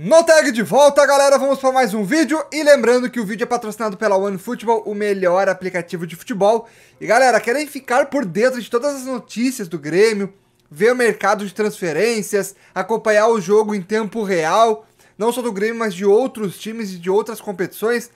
No tag de volta, galera, vamos para mais um vídeo. E lembrando que o vídeo é patrocinado pela OneFootball, o melhor aplicativo de futebol. E galera, querem ficar por dentro de todas as notícias do Grêmio, ver o mercado de transferências, acompanhar o jogo em tempo real, não só do Grêmio, mas de outros times e de outras competições?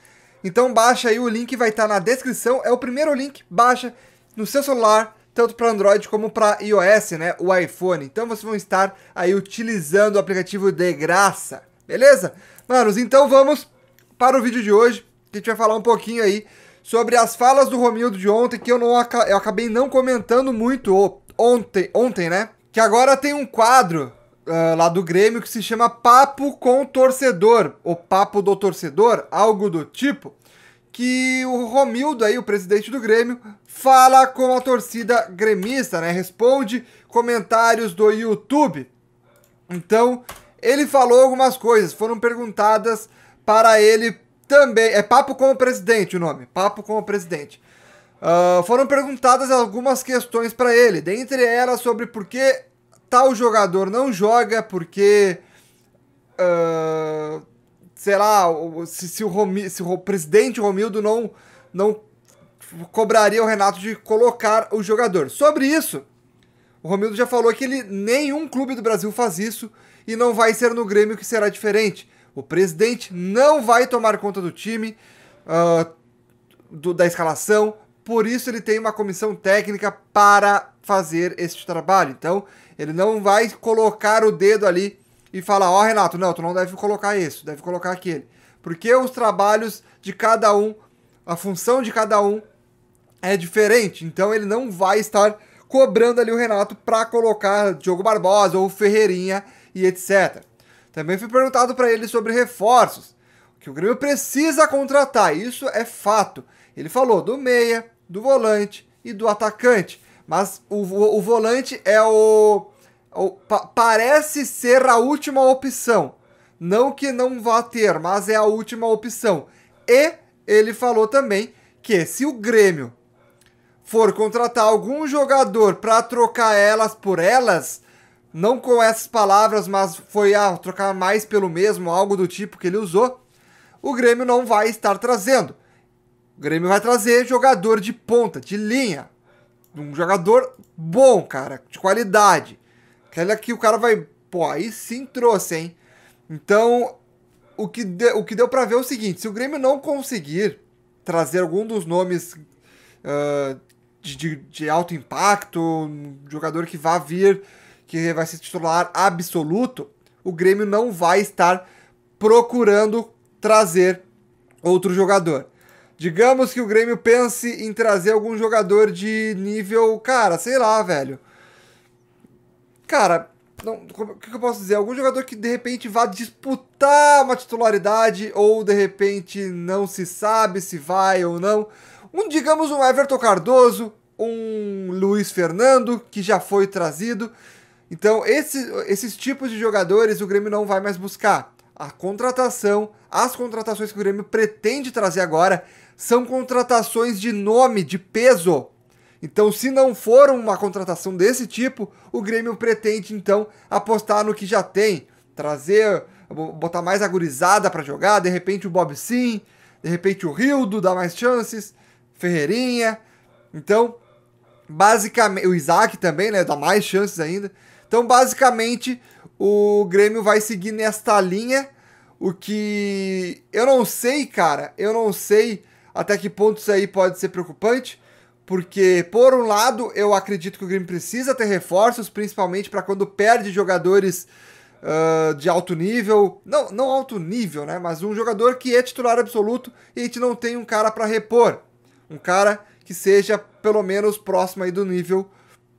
Então baixa aí, o link vai estar tá na descrição, é o primeiro link, baixa no seu celular, tanto para Android como para iOS, né, o iPhone. Então vocês vão estar aí utilizando o aplicativo de graça. Beleza? Manos, então vamos para o vídeo de hoje, que a gente vai falar um pouquinho aí sobre as falas do Romildo de ontem, que eu, não, eu acabei não comentando muito ontem, ontem, né? Que agora tem um quadro uh, lá do Grêmio que se chama Papo com Torcedor, ou Papo do Torcedor, algo do tipo, que o Romildo aí, o presidente do Grêmio, fala com a torcida gremista, né? Responde comentários do YouTube. Então, ele falou algumas coisas, foram perguntadas para ele também. É Papo com o Presidente o nome, Papo com o Presidente. Uh, foram perguntadas algumas questões para ele, dentre elas sobre por que tal jogador não joga, porque. Uh, sei lá, se, se, o, Romi, se o presidente Romildo não, não cobraria o Renato de colocar o jogador. Sobre isso, o Romildo já falou que ele, nenhum clube do Brasil faz isso e não vai ser no Grêmio que será diferente. O presidente não vai tomar conta do time, uh, do, da escalação, por isso ele tem uma comissão técnica para fazer este trabalho. Então, ele não vai colocar o dedo ali e falar: Ó, oh, Renato, não, tu não deve colocar isso, deve colocar aquele. Porque os trabalhos de cada um, a função de cada um é diferente. Então, ele não vai estar cobrando ali o Renato para colocar Diogo Barbosa ou Ferreirinha e etc. Também fui perguntado para ele sobre reforços, que o Grêmio precisa contratar, isso é fato. Ele falou do meia, do volante e do atacante, mas o, o, o volante é o, o pa, parece ser a última opção. Não que não vá ter, mas é a última opção. E ele falou também que se o Grêmio for contratar algum jogador para trocar elas por elas, não com essas palavras, mas foi ah, trocar mais pelo mesmo, algo do tipo que ele usou, o Grêmio não vai estar trazendo. O Grêmio vai trazer jogador de ponta, de linha. Um jogador bom, cara, de qualidade. Aquela que o cara vai. Pô, aí sim trouxe, hein? Então, o que, de, o que deu para ver é o seguinte: se o Grêmio não conseguir trazer algum dos nomes uh, de, de, de alto impacto, um jogador que vai vir, que vai ser titular absoluto, o Grêmio não vai estar procurando trazer outro jogador. Digamos que o Grêmio pense em trazer algum jogador de nível, cara, sei lá, velho. Cara, o que eu posso dizer? Algum jogador que de repente vá disputar uma titularidade ou de repente não se sabe se vai ou não. Um, digamos, um Everton Cardoso, um Luiz Fernando, que já foi trazido. Então, esse, esses tipos de jogadores o Grêmio não vai mais buscar. A contratação, as contratações que o Grêmio pretende trazer agora são contratações de nome, de peso. Então, se não for uma contratação desse tipo, o Grêmio pretende então apostar no que já tem, trazer, botar mais agorizada para jogar, de repente o Bob Sim, de repente o Rildo dá mais chances, Ferreirinha. Então, basicamente, o Isaac também, né, dá mais chances ainda. Então, basicamente, o Grêmio vai seguir nesta linha, o que eu não sei, cara, eu não sei até que ponto isso aí pode ser preocupante, porque por um lado, eu acredito que o Grêmio precisa ter reforços, principalmente para quando perde jogadores Uh, de alto nível, não, não alto nível, né? Mas um jogador que é titular absoluto e a gente não tem um cara para repor. Um cara que seja pelo menos próximo aí do nível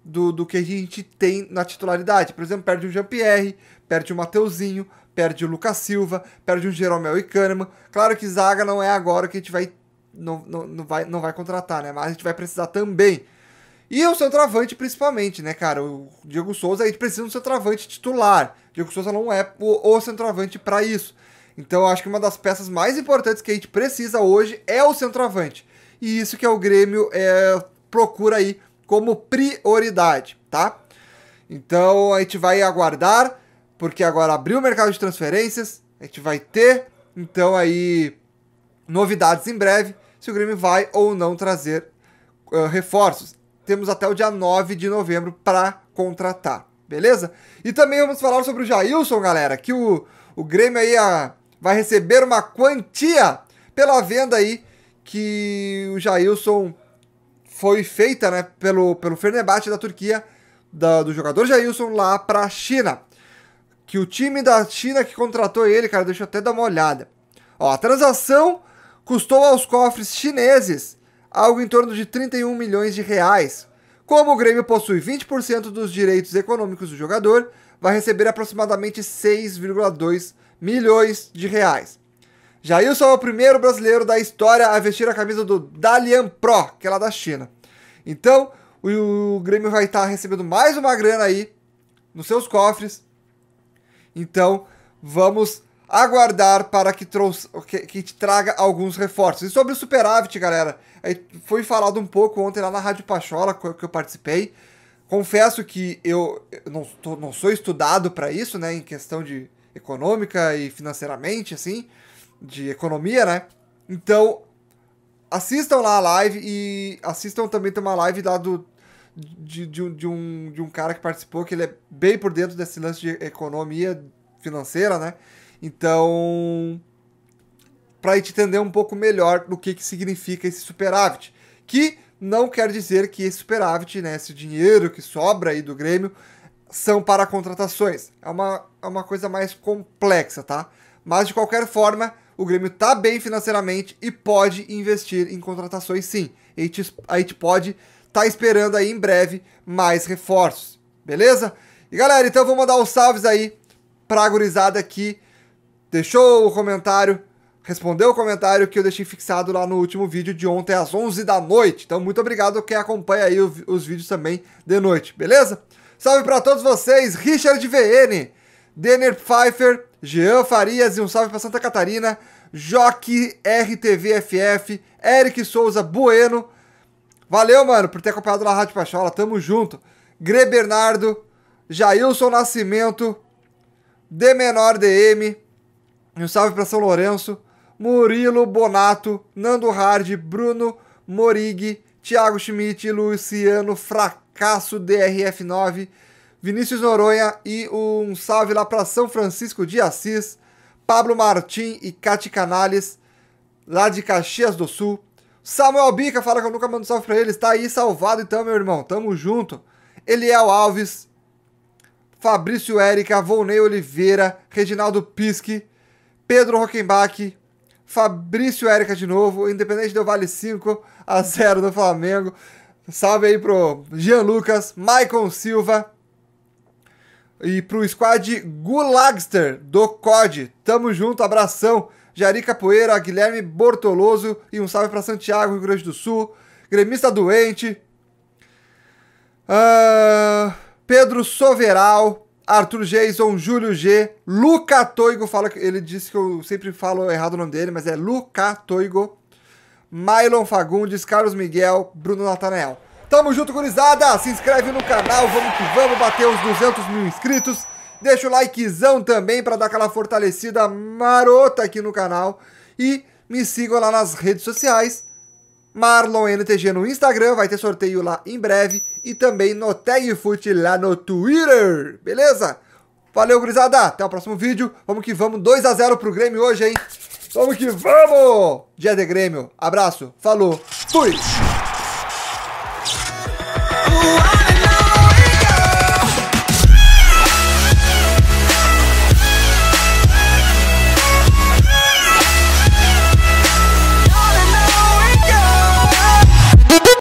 do, do que a gente tem na titularidade. Por exemplo, perde um Jean-Pierre, perde um Mateuzinho, perde o Lucas Silva, perde um Jeromel e Kahneman. Claro que zaga não é agora que a gente vai não, não, não, vai, não vai contratar, né? Mas a gente vai precisar também. E é o centroavante, principalmente, né, cara? O Diego Souza, a gente precisa de um centroavante titular. O Diego Souza não é o, o centroavante para isso. Então, eu acho que uma das peças mais importantes que a gente precisa hoje é o centroavante e isso que é o Grêmio é, procura aí como prioridade, tá? Então a gente vai aguardar, porque agora abriu o mercado de transferências, a gente vai ter então aí novidades em breve se o Grêmio vai ou não trazer uh, reforços. Temos até o dia 9 de novembro para contratar, beleza? E também vamos falar sobre o Jailson, galera, que o, o Grêmio aí a, ah, vai receber uma quantia pela venda aí que o Jailson foi feita né, pelo, pelo Fenerbahçe da Turquia, da, do jogador Jailson, lá para a China. Que o time da China que contratou ele, cara, deixa eu até dar uma olhada. Ó, a transação custou aos cofres chineses algo em torno de 31 milhões de reais. Como o Grêmio possui 20% dos direitos econômicos do jogador, vai receber aproximadamente 6,2 milhões de reais. Jailson é o primeiro brasileiro da história a vestir a camisa do Dalian Pro, que é lá da China. Então, o Grêmio vai estar tá recebendo mais uma grana aí nos seus cofres. Então, vamos aguardar para que, trouxe, que, que, te traga alguns reforços. E sobre o superávit, galera, foi falado um pouco ontem lá na Rádio Pachola, que eu participei. Confesso que eu não, tô, não sou estudado para isso, né, em questão de econômica e financeiramente, assim, de economia, né? Então, assistam lá a live e assistam também, tem uma live lá do, de, de, de, um, de um cara que participou, que ele é bem por dentro desse lance de economia financeira, né? Então, para entender um pouco melhor do que, que significa esse superávit, que não quer dizer que esse superávit, né, esse dinheiro que sobra aí do Grêmio, são para contratações. É uma, é uma coisa mais complexa, tá? Mas, de qualquer forma, o Grêmio tá bem financeiramente e pode investir em contratações sim. A gente, a gente pode tá esperando aí em breve mais reforços, beleza? E galera, então vou mandar os salves aí pra gurizada que deixou o comentário, respondeu o comentário que eu deixei fixado lá no último vídeo de ontem às 11 da noite. Então muito obrigado quem acompanha aí os vídeos também de noite, beleza? Salve para todos vocês, Richard VN, Denner Pfeiffer, Jean Farias e um salve para Santa Catarina, Joque RTVFF, Eric Souza Bueno. Valeu, mano, por ter acompanhado na Rádio Pachola, tamo junto. Gre Bernardo, Jailson Nascimento, D Menor DM, um salve para São Lourenço, Murilo Bonato, Nando Hard, Bruno Morig, Thiago Schmidt, Luciano Fracasso DRF9, Vinícius Noronha e um salve lá para São Francisco de Assis, Pablo Martim e Cati Canales, lá de Caxias do Sul. Samuel Bica fala que eu nunca mando salve pra ele, está aí salvado então, meu irmão, tamo junto. Eliel Alves, Fabrício Érica, Volney Oliveira, Reginaldo Pisque, Pedro Rockenbach, Fabrício Érica de novo, Independente deu Vale 5 a 0 do Flamengo. Salve aí pro Jean Lucas, Maicon Silva, e pro squad Gulagster do COD. Tamo junto, abração. Jari Capoeira, Guilherme Bortoloso e um salve para Santiago, Rio Grande do Sul. Gremista doente. Uh, Pedro Soveral, Arthur Jason, Júlio G, Luca Toigo, fala ele disse que eu sempre falo errado o nome dele, mas é Luca Toigo. Mylon Fagundes, Carlos Miguel, Bruno Natanael. Tamo junto, gurizada. Se inscreve no canal. Vamos que vamos bater os 200 mil inscritos. Deixa o likezão também para dar aquela fortalecida marota aqui no canal. E me sigam lá nas redes sociais. MarlonNTG no Instagram, vai ter sorteio lá em breve. E também no TagFoot lá no Twitter, beleza? Valeu, gurizada. Até o próximo vídeo. Vamos que vamos. 2x0 pro Grêmio hoje, hein? Vamos que vamos! Dia de Grêmio. Abraço. Falou. Fui! why